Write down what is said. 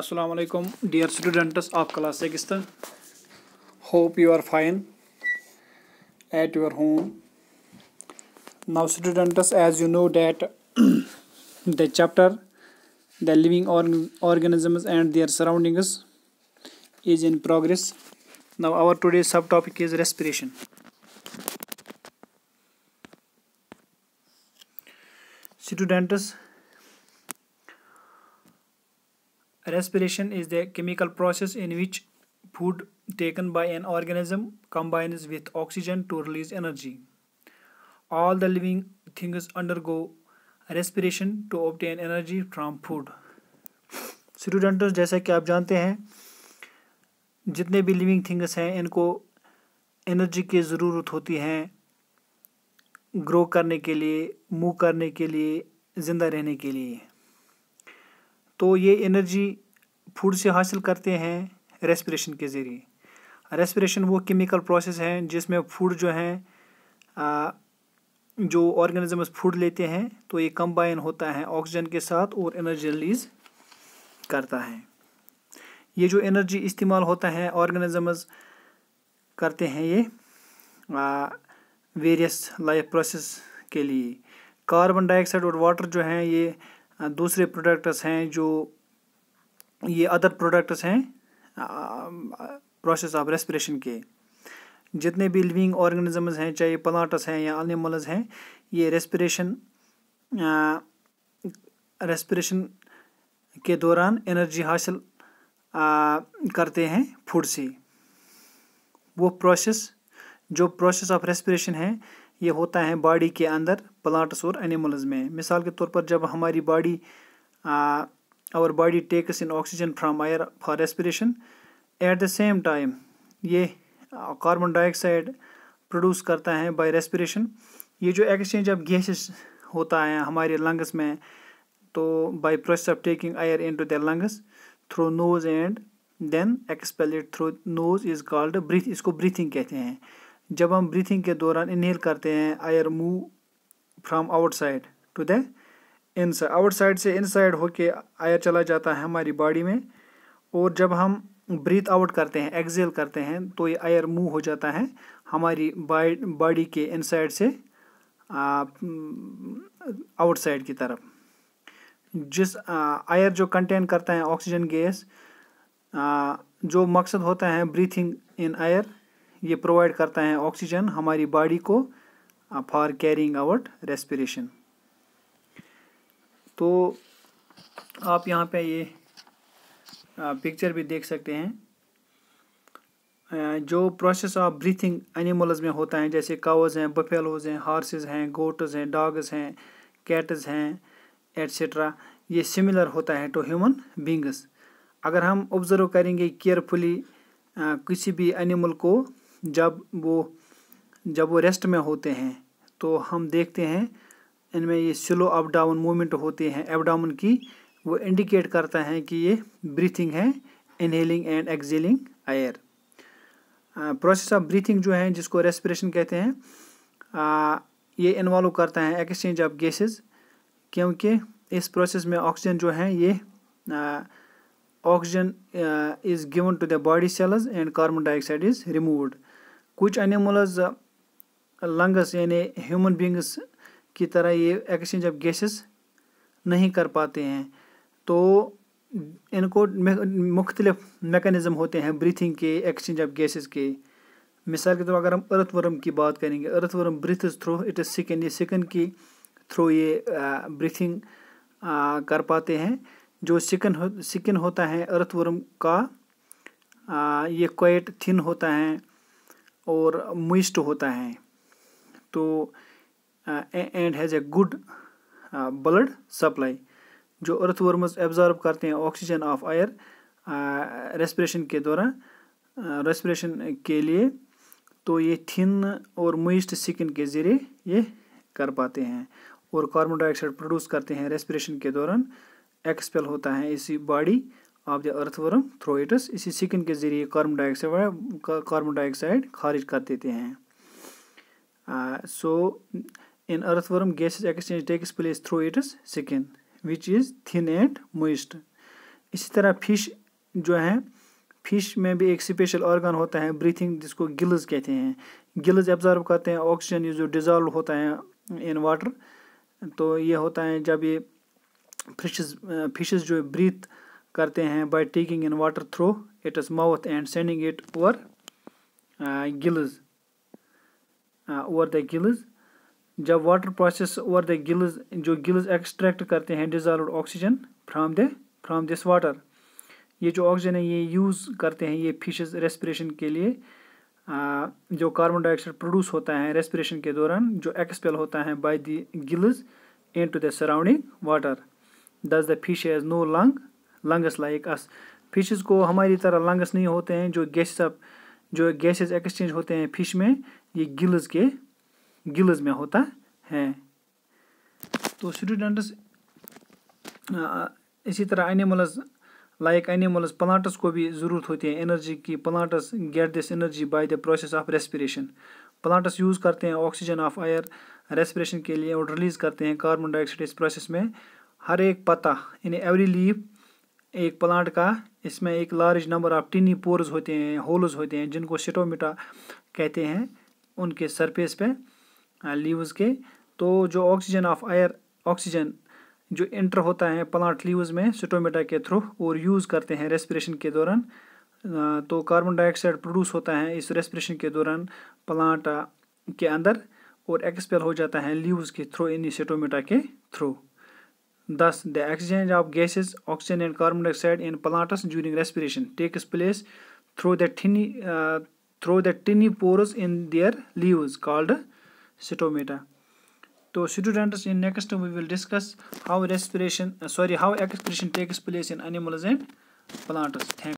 अस्सलाम वालेकुम dear students of class six hope you are fine at your home now students as you know that the chapter the living organisms and their surroundings is in progress now our today subtopic is respiration students Respiration is the chemical process in which food taken by an organism combines with oxygen to release energy. All the living things undergo respiration to obtain energy from food. Students जैसा कि आप जानते हैं जितने भी living things हैं इनको energy की ज़रूरत होती है ग्रो करने के लिए मूव करने के लिए ज़िंदा रहने के लिए तो ये एनर्जी फूड से हासिल करते हैं रेस्पिरेशन के ज़रिए रेस्पिरेशन वो केमिकल प्रोसेस हैं जिसमें फूड जो हैं जो ऑर्गेनिजम्स फूड लेते हैं तो ये कंबाइन होता है ऑक्सीजन के साथ और एनर्जी रिलीज करता है ये जो एनर्जी इस्तेमाल होता है ऑर्गेनिजम्स करते हैं ये वेरियस लाइफ प्रोसेस के लिए कार्बन डाइऑक्साइड और वाटर जो हैं ये दूसरे प्रोडक्ट्स हैं जो ये अदर प्रोडक्ट्स हैं प्रोसेस ऑफ रेस्पिरेशन के जितने भी लिविंग ऑर्गेनिजम्स हैं चाहे प्लांट्स हैं या एनिमल्स हैं ये रेस्पिरेशन रेस्पिरेशन के दौरान एनर्जी हासिल करते हैं फूड से वो प्रोसेस जो प्रोसेस ऑफ रेस्पिरेशन है ये होता है बॉडी के अंदर प्लांट्स और एनिमल्स में मिसाल के तौर पर जब हमारी body our body takes in oxygen from air for respiration at the same time ये कार्बन डाइऑक्साइड प्रोड्यूस करता है बाय रेस्परेशन ये जो एक्सचेंज ऑफ गैसेस होता है हमारे लंग्स में तो by process of taking air into the lungs through nose and then expelled through nose is called breathe इसको ब्रीथिंग कहते हैं जब हम ब्रीथिंग के दौरान इनहेल करते हैं air move from outside to the inside outside से इनसाइड होके आयर चला जाता है हमारी बॉडी में और जब हम ब्रीथ आउट करते हैं एक्जेल करते हैं तो ये आयर मूव हो जाता है हमारी बॉडी के इनसाइड से आउटसाइड की तरफ जिस आयर जो कंटेन करता है ऑक्सीजन गैस जो मकसद होता है ब्रीथिंग इन आयर ये प्रोवाइड करता है ऑक्सीजन हमारी बॉडी को फॉर कैरिंग आउट रेस्पिरेशन तो आप यहाँ पे ये पिक्चर uh, भी देख सकते हैं uh, जो प्रोसेस ऑफ ब्रीथिंग एनिमल्स में होता है जैसे कावज हैं बफेलोज हैं हॉर्सेज हैं गोट्स हैं डॉग्स हैं कैट्स हैं एट्सट्रा ये सिमिलर होता है टू ह्यूमन बींग्स अगर हम ऑब्ज़र्व करेंगे केयरफुली uh, किसी भी एनिमल को जब वो जब वो रेस्ट में होते हैं तो हम देखते हैं इनमें ये स्लो अप डाउन मूवमेंट होते हैं डाउन की वो इंडिकेट करता है कि ये ब्रीथिंग है inhaling and exhaling air process of breathing जो है जिसको रेस्पिरेशन कहते हैं आ, ये इन्वॉल्व करता है एक्सचेंज ऑफ गैसेस क्योंकि इस प्रोसेस में ऑक्सीजन जो है ये oxygen is given to the body cells and carbon dioxide is removed कुछ एनिमल्स लंग्स यानी ह्यूमन बींग्स की तरह ये एक्सचेंज ऑफ गैसेस नहीं कर पाते हैं तो इनको मुख्तलिफ मेकनिज़म होते हैं ब्रीथिंग के एक्सचेंज ऑफ गैसेस के मिसाल के तौर तो पर अगर हम अर्थ वर्म की बात करेंगे earthworm breathe through its skin ये सिकन की थ्रू ये ब्रीथिंग कर पाते हैं जो सिकन हो, सिकन होता है अर्थ वर्म का आ, ये क्वाइट थिन होता है और मुइस्ट होता है तो and has a good blood supply जो अर्थवर्मस एब्जॉर्ब करते हैं ऑक्सीजन ऑफ आयर रेस्परेशन के दौरान रेस्परेशन के लिए तो ये थिन और मुइस्ट स्किन के ज़रिए ये कर पाते हैं और कार्बन डाइऑक्साइड प्रोड्यूस करते हैं रेस्परेशन के दौरान एक्सपेल होता है इसी body of the earthworm through its इसी सिकन के ज़रिए कार्बन डाइऑक्साइड कार्बन डाइऑक्साइड खारिज कर देते हैं so in earthworm gases exchange takes place through its skin which is thin and moist इसी तरह फिश जो है फिश में भी एक स्पेशल ऑर्गन होता है ब्रीथिंग जिसको गिल्स कहते हैं गिल्स एब्जॉर्व करते हैं ऑक्सीजन जो डिज़ॉल्व होता है इन वाटर तो ये होता है जब ये फिशेज फिशेज जो ब्रीथ करते हैं by taking in water through its mouth and sending it over gills over the gills जब water process over the gills जो गिल्स एक्सट्रैक्ट करते हैं dissolve oxygen from the from this water ये जो oxygen है ये use करते हैं ये फिशेस रेस्पिरेशन के लिए आ, uh, जो कार्बन डाइऑक्साइड प्रोड्यूस होता है रेस्पिरेशन के दौरान जो एक्सपेल होता है by the gills into the surrounding water thus the fish has no lung lungs like us fishes को हमारी तरह लंग्स नहीं होते हैं जो गैसेस अप जो गैसेस एक्सचेंज होते हैं फिश में ये गिल्स के गिल्स में होता है तो स्टूडेंट्स इसी तरह एनिमल्स लाइक एनिमल्स प्लांट्स को भी ज़रूरत होती है एनर्जी की plants get this energy by the process of respiration plants use करते हैं ऑक्सीजन ऑफ आयर रेस्पिरेशन के लिए और रिलीज़ करते हैं कार्बन डाइऑक्साइड इस प्रोसेस में हर एक पत्ता यानी एवरी लीफ एक प्लांट का इसमें एक large number of tiny pores होते हैं होल्स होते हैं जिनको सिटोमीटा कहते हैं उनके सरफेस पे लीव्स के तो जो ऑक्सीजन ऑफ एयर ऑक्सीजन जो इंटर होता है प्लांट लीव्स में सिटोमीटा के थ्रू और यूज़ करते हैं रेस्पिरेशन के दौरान तो कार्बन डाइऑक्साइड प्रोड्यूस होता है इस रेस्पिरेशन के दौरान प्लांट के अंदर और एक्सपेल हो जाता है लीव्स के थ्रू इन स्टोमेटा के through Thus, the exchange of gases, oxygen and carbon dioxide in plants during respiration takes place through the tiny, uh, through the tiny pores in their leaves called stomata. So, students, in next we will discuss how respiration, uh, sorry, how excretion takes place in animals and plants. Thank